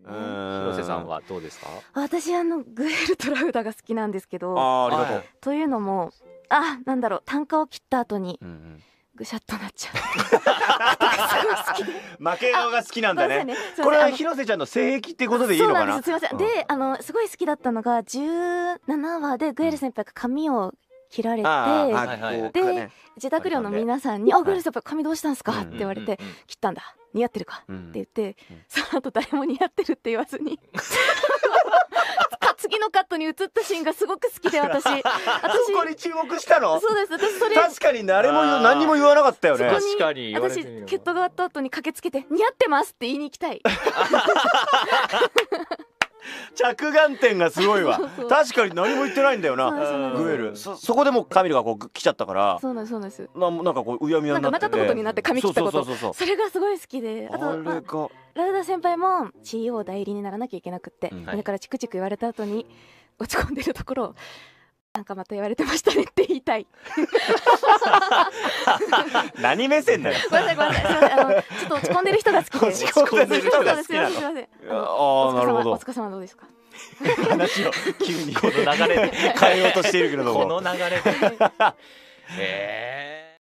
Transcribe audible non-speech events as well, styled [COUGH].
ね。広瀬さんはどうですか？私あのグエルトラウダが好きなんですけど、あありがとう。というのも、あなんだろう単価を切った後に。うんうんぐしゃっとなっちゃう。[LAUGHS] 負け顔が好きなんだね。ねこれは広瀬ちゃんの性癖ってことでいいのかな。んですすみません。で、あのすごい好きだったのが十七話でグエル先輩が髪を切られてで自宅寮の皆さんに「あグレスやっぱ髪どうしたんですか?」って言われて「切ったんだ似合ってるか」って言ってその後誰も似合ってるって言わずに次 [LAUGHS] のカットに映ったシーンがすごく好きで私私そこに注目したのそうです私それ確かに誰も何も言わなかったよね確かに私ケットが終わった後に駆けつけて「似合ってます」って言いに行きたい [LAUGHS] 着眼点がすごいわ [LAUGHS] 確かに何も言ってないんだよなグエルそこでもうカミルがこう来ちゃったからそうなんですなんかこううやむやになってなかまたことになって髪切ったことそれがすごい好きであとあれかラウダ先輩も CEO 代理にならなきゃいけなくて、だからチクチク言われた後に落ち込んでるところなんかまた言われてましたねって言いたい [LAUGHS] 何目線だよ。ごめんなさいごめんなさい。ちょっと落ち込んでる人が好きで。[LAUGHS] 落ち込んでる人が好きすみません。ああなるほど。お疲れ様どうですか。話を急にこの流れで変えようとしているけれども。この流れで。へえ。